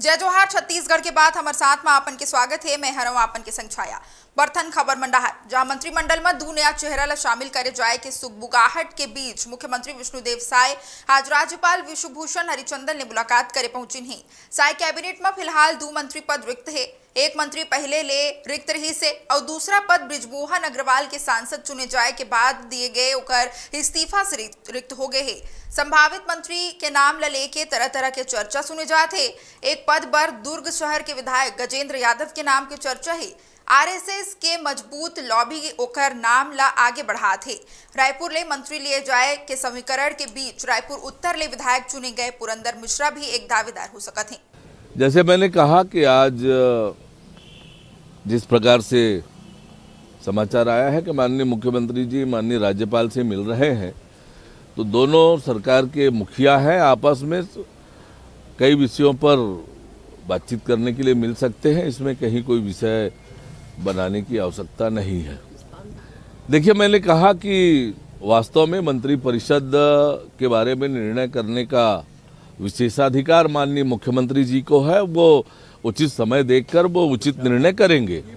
जय जोहार छत्तीसगढ़ के बाद हमारे साथ में आपन के स्वागत है मैं हर आपन के संग छाया बर्थन खबर मंडाहर जहां मंत्रिमंडल में दू नया चेहरा ला शामिल करे जाए के सुखबुगाहट के बीच मुख्यमंत्री विष्णुदेव साय आज राज्यपाल विश्वभूषण हरिचंदन ने मुलाकात करे पहुंची नहीं साय कैबिनेट में फिलहाल दो मंत्री पद रिक्त है एक मंत्री पहले ले रिक्त रही से और दूसरा पद ब्रिजमोहन अग्रवाल के सांसद चुने जाए के बाद दिए गए उकर इस्तीफा से रिक्त हो गए है संभावित मंत्री के नाम ले के तरह तरह के चर्चा सुने जाते एक पद पर दुर्ग शहर के विधायक गजेंद्र यादव के नाम की चर्चा ही आरएसएस के मजबूत लॉबी ओकर नाम ला आगे बढ़ा थे रायपुर ले मंत्री लिए जाए के समीकरण के बीच रायपुर उत्तर ले विधायक चुने गए पुरंदर मिश्रा भी एक दावेदार हो सका थे जैसे मैंने कहा कि आज जिस प्रकार से समाचार आया है कि माननीय मुख्यमंत्री जी माननीय राज्यपाल से मिल रहे हैं तो दोनों सरकार के मुखिया हैं आपस में कई विषयों पर बातचीत करने के लिए मिल सकते हैं इसमें कहीं कोई विषय बनाने की आवश्यकता नहीं है देखिए मैंने कहा कि वास्तव में मंत्री परिषद के बारे में निर्णय करने का विशेषाधिकार माननीय मुख्यमंत्री जी को है वो उचित समय देखकर वो उचित निर्णय करेंगे